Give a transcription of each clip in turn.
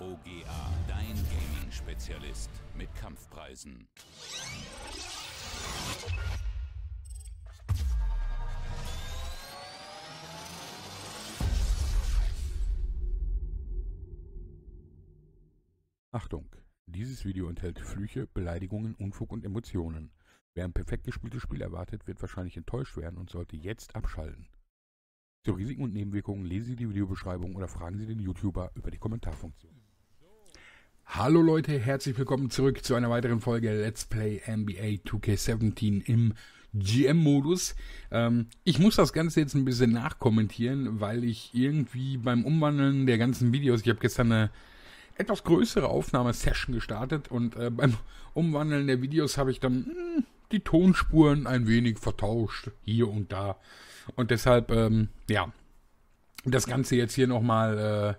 OGA, dein Gaming-Spezialist mit Kampfpreisen. Achtung! Dieses Video enthält Flüche, Beleidigungen, Unfug und Emotionen. Wer ein perfekt gespieltes Spiel erwartet, wird wahrscheinlich enttäuscht werden und sollte jetzt abschalten. Zu Risiken und Nebenwirkungen lesen Sie die Videobeschreibung oder fragen Sie den YouTuber über die Kommentarfunktion. Hallo Leute, herzlich willkommen zurück zu einer weiteren Folge Let's Play NBA 2K17 im GM-Modus. Ähm, ich muss das Ganze jetzt ein bisschen nachkommentieren, weil ich irgendwie beim Umwandeln der ganzen Videos, ich habe gestern eine etwas größere Aufnahmesession gestartet und äh, beim Umwandeln der Videos habe ich dann mh, hm, die Tonspuren ein wenig vertauscht, hier und da. Und deshalb, ähm, ja, das Ganze jetzt hier nochmal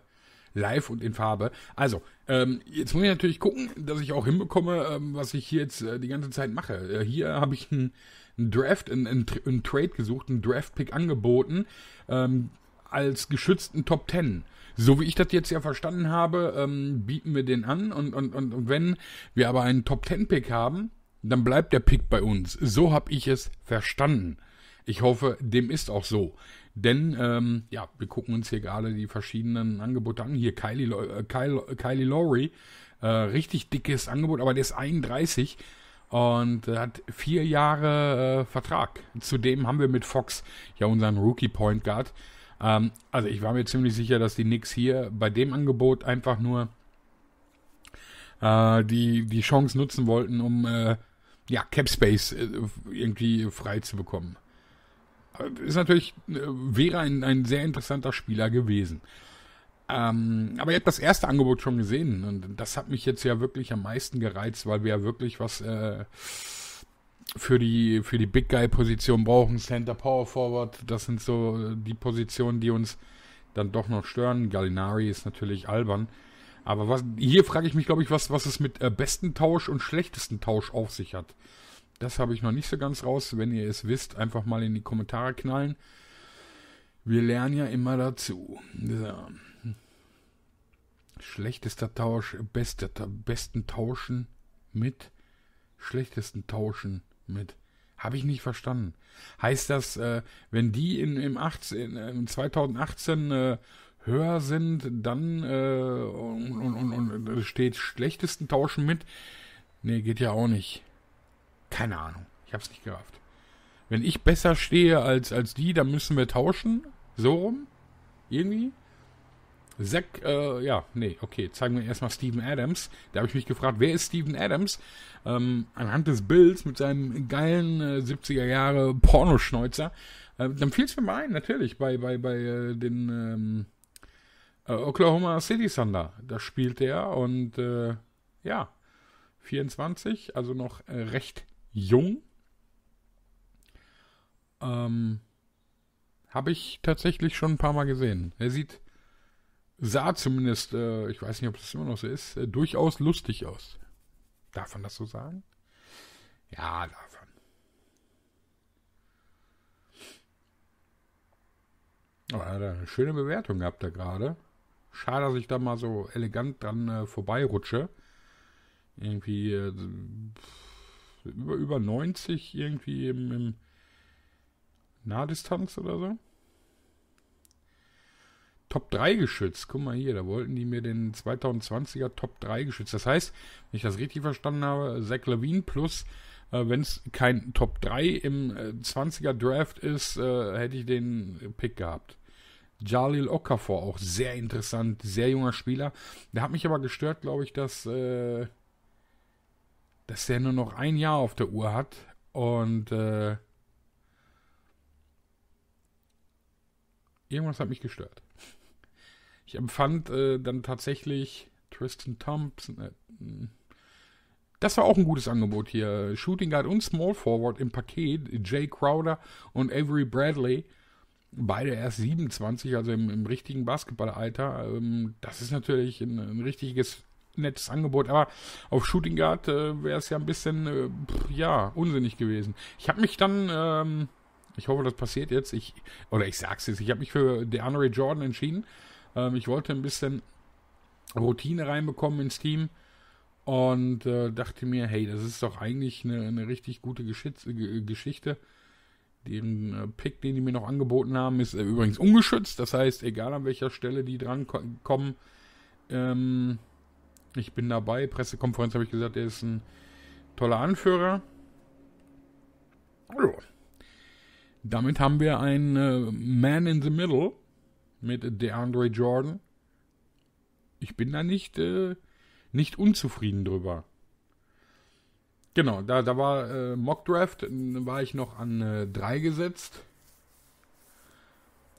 äh, live und in Farbe. Also, ähm, jetzt muss ich natürlich gucken, dass ich auch hinbekomme, ähm, was ich hier jetzt äh, die ganze Zeit mache. Äh, hier habe ich einen Draft, einen Trade gesucht, einen Draft-Pick angeboten, ähm, als geschützten Top Ten so wie ich das jetzt ja verstanden habe, ähm, bieten wir den an und, und, und, und wenn wir aber einen Top Ten Pick haben, dann bleibt der Pick bei uns. So habe ich es verstanden. Ich hoffe, dem ist auch so. Denn, ähm, ja, wir gucken uns hier gerade die verschiedenen Angebote an. Hier Kylie, äh, Kylie, Kylie Lowry, äh, richtig dickes Angebot, aber der ist 31 und äh, hat vier Jahre äh, Vertrag. Zudem haben wir mit Fox ja unseren Rookie Point Guard. Ähm, also ich war mir ziemlich sicher, dass die Knicks hier bei dem Angebot einfach nur äh, die, die Chance nutzen wollten, um äh, ja, Cap Space äh, irgendwie frei zu bekommen. ist natürlich, äh, wäre ein, ein sehr interessanter Spieler gewesen. Ähm, aber ihr habt das erste Angebot schon gesehen und das hat mich jetzt ja wirklich am meisten gereizt, weil wir ja wirklich was äh, für die für die Big Guy Position brauchen, Center Power Forward, das sind so äh, die Positionen, die uns dann doch noch stören. Gallinari ist natürlich albern. Aber was, hier frage ich mich, glaube ich, was, was es mit äh, besten Tausch und schlechtesten Tausch auf sich hat. Das habe ich noch nicht so ganz raus. Wenn ihr es wisst, einfach mal in die Kommentare knallen. Wir lernen ja immer dazu. So. Schlechtester Tausch, beste, besten Tauschen mit, schlechtesten Tauschen mit. Habe ich nicht verstanden. Heißt das, äh, wenn die in, im, 18, äh, 2018 äh, höher sind, dann äh, und, und, und, und steht schlechtesten Tauschen mit. Nee, geht ja auch nicht. Keine Ahnung. Ich hab's nicht gerafft. Wenn ich besser stehe als, als die, dann müssen wir tauschen. So rum. Irgendwie. Zack, äh, ja, nee, okay. Zeigen wir erstmal Steven Adams. Da habe ich mich gefragt, wer ist Steven Adams? Ähm, anhand des Bilds mit seinem geilen äh, 70er Jahre Pornoschneuzer. Äh, dann fiel es mir mal ein, natürlich, bei, bei, bei äh, den ähm, Oklahoma City Thunder, da spielt er und äh, ja, 24, also noch äh, recht jung. Ähm, Habe ich tatsächlich schon ein paar Mal gesehen. Er sieht, sah zumindest, äh, ich weiß nicht, ob das immer noch so ist, äh, durchaus lustig aus. Darf man das so sagen? Ja, darf man. Aber er hat eine schöne Bewertung gehabt da gerade. Schade, dass ich da mal so elegant dran äh, vorbeirutsche. Irgendwie äh, über, über 90 irgendwie im, im Nahdistanz oder so. Top 3 Geschütz. Guck mal hier, da wollten die mir den 2020er Top 3 Geschütz. Das heißt, wenn ich das richtig verstanden habe, Zach Levine plus, äh, wenn es kein Top 3 im äh, 20er Draft ist, äh, hätte ich den Pick gehabt. Jalil Okafor, auch sehr interessant, sehr junger Spieler. Der hat mich aber gestört, glaube ich, dass, äh, dass der nur noch ein Jahr auf der Uhr hat und äh, irgendwas hat mich gestört. Ich empfand äh, dann tatsächlich Tristan Thompson. Äh, hm. das war auch ein gutes Angebot hier. Shooting Guard und Small Forward im Paket. Jay Crowder und Avery Bradley beide erst 27, also im, im richtigen Basketballalter. Ähm, das ist natürlich ein, ein, richtiges nettes Angebot, aber auf Shooting Guard äh, wäre es ja ein bisschen äh, pff, ja unsinnig gewesen. Ich habe mich dann ähm, ich hoffe, das passiert jetzt. Ich, oder ich sag's jetzt, ich habe mich für DeAndre Jordan entschieden. Ähm, ich wollte ein bisschen Routine reinbekommen ins Team und äh, dachte mir, hey, das ist doch eigentlich eine, eine richtig gute Geschichte. Den äh, Pick, den die mir noch angeboten haben, ist äh, übrigens ungeschützt. Das heißt, egal an welcher Stelle die dran kommen, ähm, ich bin dabei. Pressekonferenz habe ich gesagt, er ist ein toller Anführer. Also, damit haben wir einen äh, Man in the Middle mit DeAndre Jordan. Ich bin da nicht, äh, nicht unzufrieden drüber. Genau, da, da war äh, Mockdraft, war ich noch an 3 äh, gesetzt.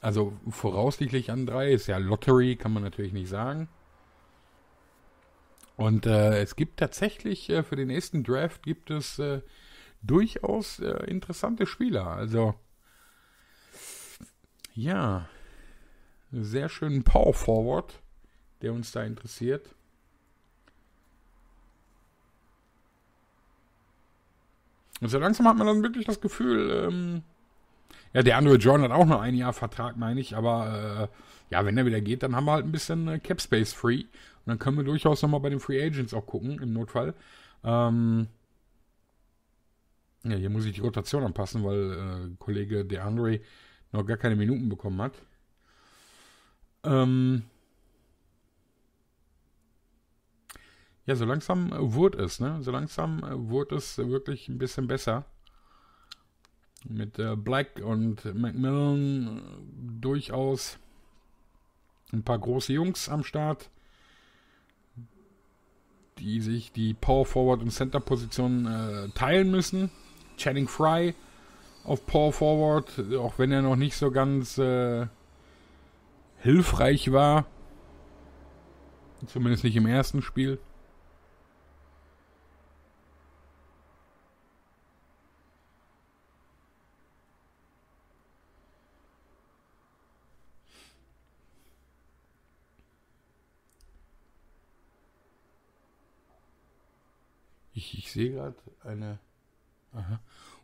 Also voraussichtlich an 3, ist ja Lottery, kann man natürlich nicht sagen. Und äh, es gibt tatsächlich äh, für den nächsten Draft gibt es äh, durchaus äh, interessante Spieler. Also ja, sehr schönen Power Forward, der uns da interessiert. Und so langsam hat man dann wirklich das Gefühl, ähm, ja, der Andrew John hat auch nur ein Jahr Vertrag, meine ich, aber äh, ja, wenn er wieder geht, dann haben wir halt ein bisschen äh, Cap Space free. Und dann können wir durchaus nochmal bei den Free Agents auch gucken, im Notfall. Ähm, ja, hier muss ich die Rotation anpassen, weil äh, Kollege DeAndre noch gar keine Minuten bekommen hat. Ähm, Ja, so langsam äh, wurde es, ne? So langsam äh, wurde es wirklich ein bisschen besser. Mit äh, Black und Macmillan äh, durchaus ein paar große Jungs am Start, die sich die Power Forward und Center Position äh, teilen müssen. Channing Fry auf Power Forward, auch wenn er noch nicht so ganz äh, hilfreich war. Zumindest nicht im ersten Spiel. Ich, ich sehe gerade eine. Aha.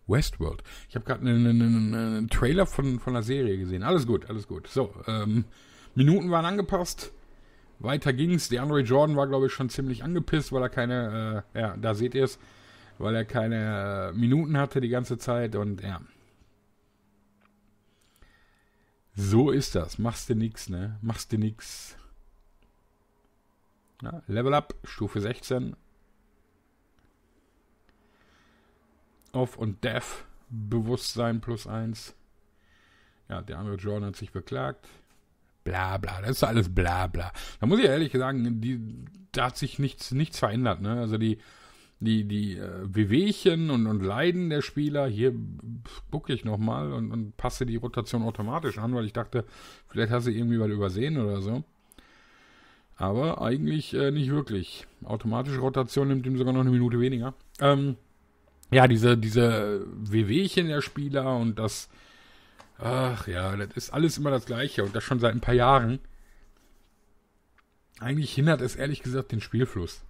Westworld. Ich habe gerade einen, einen, einen, Trailer von, von einer Serie gesehen. Alles gut, alles gut. So, ähm, Minuten waren angepasst. Weiter ging's. Der Andre Jordan war, glaube ich, schon ziemlich angepisst, weil er keine, äh, ja, da seht ihr es, weil er keine äh, Minuten hatte die ganze Zeit und ja. So ist das. Machst du nix, ne? Machst du nix. Ja, Level up, Stufe 16. Off und Death Bewusstsein plus eins. Ja, der andere Jordan hat sich beklagt. Bla bla, das ist alles bla bla. Da muss ich ehrlich sagen, die, da hat sich nichts, nichts verändert. Ne? Also die, die, die äh, Wehwehchen und, und Leiden der Spieler, hier bucke ich nochmal und, und passe die Rotation automatisch an, weil ich dachte, vielleicht hast du irgendwie was übersehen oder so. Aber eigentlich äh, nicht wirklich. Automatische Rotation nimmt ihm sogar noch eine Minute weniger. Ähm, ja, diese, diese WWchen der Spieler und das, ach ja, das ist alles immer das Gleiche und das schon seit ein paar Jahren. Eigentlich hindert es ehrlich gesagt den Spielfluss.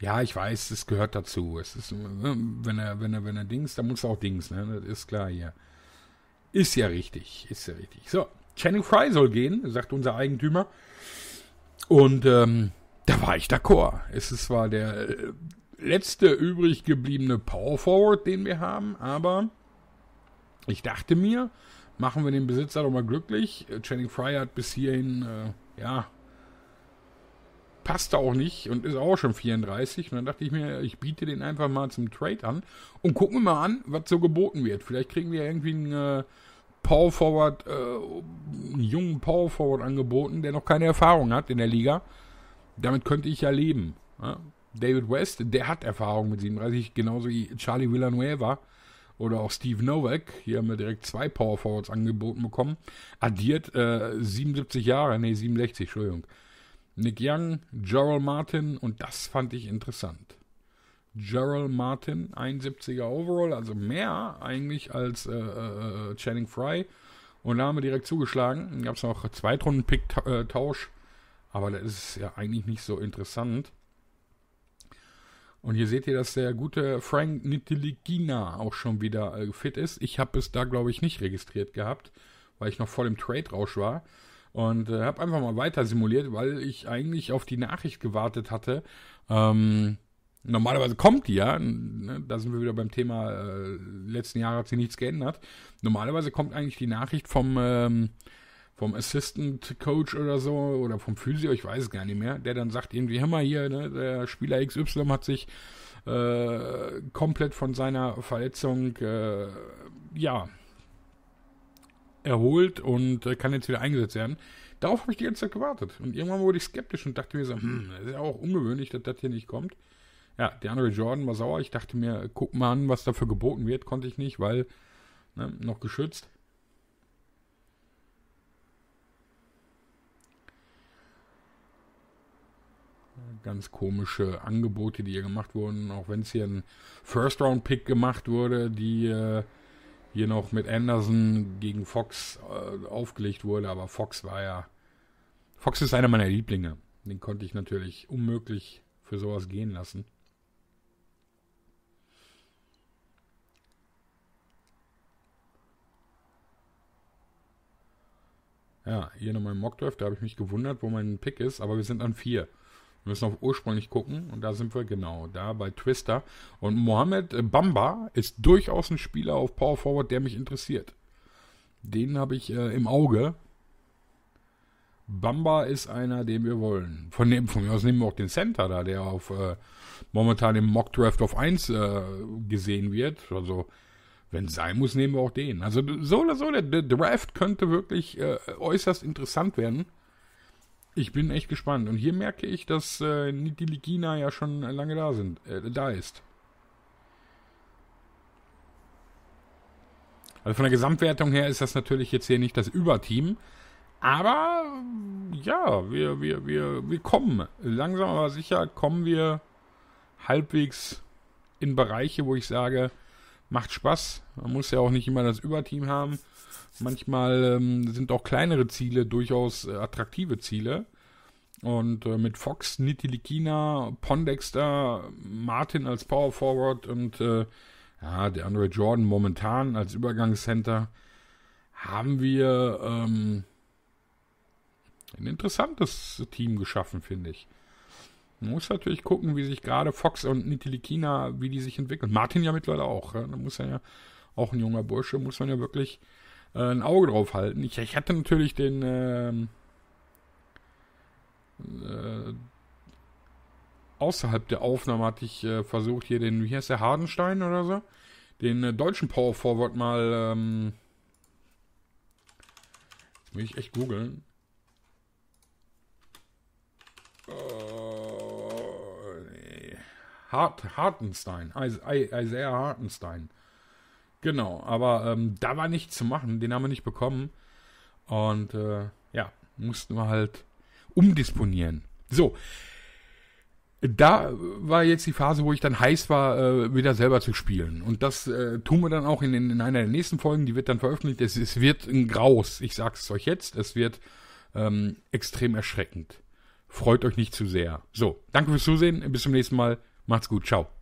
Ja, ich weiß, es gehört dazu. Es ist, ne, wenn er, wenn er, wenn er Dings, dann muss er auch Dings, ne? Das ist klar hier. Ist ja richtig, ist ja richtig. So, Channing Fry soll gehen, sagt unser Eigentümer. Und ähm, da war ich d'accord. Es ist zwar der äh, letzte übrig gebliebene Power Forward, den wir haben, aber ich dachte mir, machen wir den Besitzer doch mal glücklich. Äh, Channing Fry hat bis hierhin, äh, ja, passt auch nicht und ist auch schon 34. Und dann dachte ich mir, ich biete den einfach mal zum Trade an und gucken wir mal an, was so geboten wird. Vielleicht kriegen wir irgendwie einen äh, Power Forward, äh, einen jungen Power Forward angeboten, der noch keine Erfahrung hat in der Liga. Damit könnte ich ja leben. Ja? David West, der hat Erfahrung mit 37, genauso wie Charlie Villanueva oder auch Steve Novak. Hier haben wir direkt zwei Power Forwards angeboten bekommen. Addiert äh, 77 Jahre, nee, 67, Entschuldigung. Nick Young, Gerald Martin und das fand ich interessant. Gerald Martin, 71er Overall, also mehr eigentlich als äh, äh, Channing Fry. Und da haben wir direkt zugeschlagen. Dann gab es noch Zweitrunden-Pick-Tausch. Äh, Aber das ist ja eigentlich nicht so interessant. Und hier seht ihr, dass der gute Frank Nitiligina auch schon wieder äh, fit ist. Ich habe es da, glaube ich, nicht registriert gehabt, weil ich noch voll im Trade-Rausch war. Und äh, habe einfach mal weiter simuliert, weil ich eigentlich auf die Nachricht gewartet hatte. Ähm, Normalerweise kommt die ja, ne, da sind wir wieder beim Thema, äh, letzten Jahre hat sich nichts geändert. Normalerweise kommt eigentlich die Nachricht vom ähm, vom Assistant Coach oder so oder vom Physio, ich weiß es gar nicht mehr, der dann sagt irgendwie, hör mal hier, ne, der Spieler XY hat sich äh, komplett von seiner Verletzung, äh, ja, erholt und äh, kann jetzt wieder eingesetzt werden. Darauf habe ich die ganze Zeit gewartet. Und irgendwann wurde ich skeptisch und dachte mir so, hm, das ist ja auch ungewöhnlich, dass das hier nicht kommt. Ja, der andere Jordan war sauer. Ich dachte mir, guck mal an, was dafür geboten wird. Konnte ich nicht, weil ne, noch geschützt. ganz komische Angebote, die hier gemacht wurden. Auch wenn es hier ein First-Round-Pick gemacht wurde, die äh, hier noch mit Anderson gegen Fox äh, aufgelegt wurde. Aber Fox war ja. Fox ist einer meiner Lieblinge. Den konnte ich natürlich unmöglich für sowas gehen lassen. Ja, hier nochmal im Mockdraft, da habe ich mich gewundert, wo mein Pick ist, aber wir sind an 4. Wir müssen auf ursprünglich gucken und da sind wir genau da bei Twister. Und Mohamed Bamba ist durchaus ein Spieler auf Power Forward, der mich interessiert. Den habe ich äh, im Auge. Bamba ist einer, den wir wollen. Von, dem, von mir aus nehmen wir auch den Center da, der auf äh, momentan im Mock Draft auf 1 äh, gesehen wird. Also, wenn sein muss, nehmen wir auch den. Also, so oder so, der, der Draft könnte wirklich äh, äußerst interessant werden. Ich bin echt gespannt. Und hier merke ich, dass äh, die Ligina ja schon lange da sind, äh, da ist. Also von der Gesamtwertung her ist das natürlich jetzt hier nicht das Überteam. Aber ja, wir, wir, wir, wir kommen. Langsam aber sicher kommen wir halbwegs in Bereiche, wo ich sage, macht Spaß. Man muss ja auch nicht immer das Überteam haben. Manchmal ähm, sind auch kleinere Ziele durchaus äh, attraktive Ziele. Und äh, mit Fox, Nitilikina, Pondexter, Martin als Power Forward und äh, ja, der andere Jordan momentan als Übergangscenter haben wir ähm, ein interessantes Team geschaffen, finde ich. Man muss natürlich gucken, wie sich gerade Fox und Nitilikina, wie die sich entwickeln. Martin ja mittlerweile auch. Ja? Da muss er ja, auch ein junger Bursche, muss man ja wirklich äh, ein Auge drauf halten. Ich, ich hatte natürlich den ähm, äh, außerhalb der Aufnahme hatte ich äh, versucht, hier den, wie heißt der, Hardenstein oder so, den äh, deutschen Power Forward mal, ähm, jetzt will ich echt googeln. Oh, nee. Hart, Hartenstein, Isaiah Hartenstein. Genau, aber ähm, da war nichts zu machen, den haben wir nicht bekommen. Und äh, ja, mussten wir halt umdisponieren. So, da war jetzt die Phase, wo ich dann heiß war, äh, wieder selber zu spielen. Und das äh, tun wir dann auch in, in, einer der nächsten Folgen, die wird dann veröffentlicht. Es, es wird ein Graus, ich sag's euch jetzt, es wird ähm, extrem erschreckend. Freut euch nicht zu sehr. So, danke fürs Zusehen, bis zum nächsten Mal. Macht's gut, ciao.